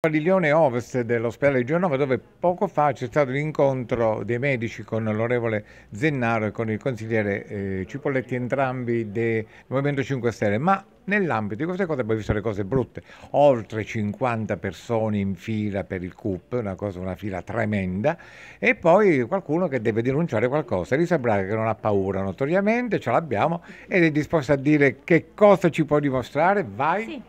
Padiglione ovest dell'ospedale Genova dove poco fa c'è stato l'incontro dei medici con l'onorevole Zennaro e con il consigliere eh, Cipolletti entrambi del Movimento 5 Stelle ma nell'ambito di queste cose abbiamo visto le cose brutte oltre 50 persone in fila per il CUP una, cosa, una fila tremenda e poi qualcuno che deve denunciare qualcosa Elisa Braga che non ha paura notoriamente ce l'abbiamo ed è disposta a dire che cosa ci può dimostrare vai sì.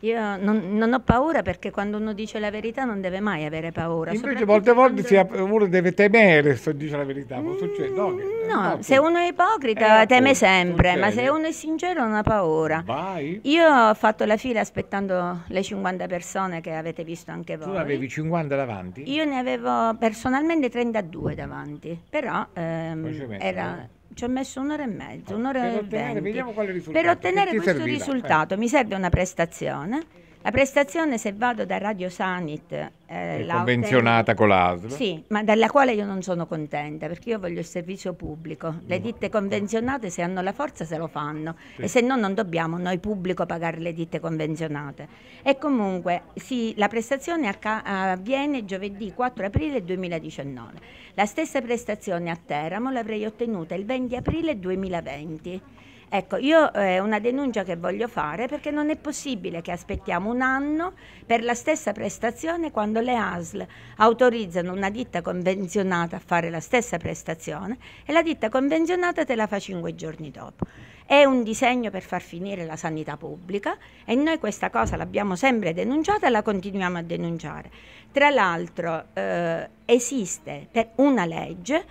Io non, non, ho paura perché quando uno dice la verità non deve mai avere paura. Invece molte volte quando... uno deve temere se dice la verità, può succedere. No, mm, no se uno è ipocrita eh, teme sempre, succede. ma se uno è sincero non ha paura. Vai. Io ho fatto la fila aspettando le 50 persone che avete visto anche voi. Tu avevi 50 davanti? Io ne avevo personalmente 32 davanti, però ehm, era ci ho messo un'ora e mezza, ah, un'ora per e ottenere, venti. Per ottenere questo serviva. Eh. risultato eh. mi serve una prestazione la prestazione, se vado da Radio Sanit... Eh, convenzionata con l'altro. Sì, ma dalla quale io non sono contenta, perché io voglio il servizio pubblico. Le ditte convenzionate, se hanno la forza, se lo fanno. Sì. E se no, non dobbiamo noi pubblico pagare le ditte convenzionate. E comunque, sì, la prestazione avviene giovedì 4 aprile 2019. La stessa prestazione a Teramo l'avrei ottenuta il 20 aprile 2020 Ecco, io è eh, una denuncia che voglio fare perché non è possibile che aspettiamo un anno per la stessa prestazione quando le ASL autorizzano una ditta convenzionata a fare la stessa prestazione e la ditta convenzionata te la fa cinque giorni dopo. È un disegno per far finire la sanità pubblica e noi questa cosa l'abbiamo sempre denunciata e la continuiamo a denunciare. Tra l'altro eh, esiste una legge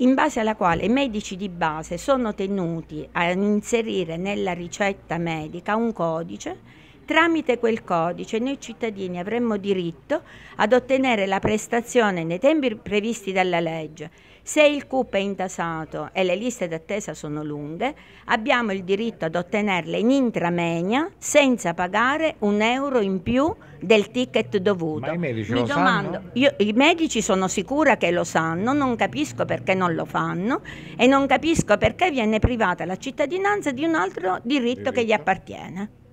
in base alla quale i medici di base sono tenuti a inserire nella ricetta medica un codice Tramite quel codice noi cittadini avremmo diritto ad ottenere la prestazione nei tempi previsti dalla legge. Se il CUP è intasato e le liste d'attesa sono lunghe, abbiamo il diritto ad ottenerle in intramenia senza pagare un euro in più del ticket dovuto. Ma i medici Mi lo domando, sanno? Io, I medici sono sicura che lo sanno, non capisco perché non lo fanno e non capisco perché viene privata la cittadinanza di un altro diritto. diritto. che gli appartiene.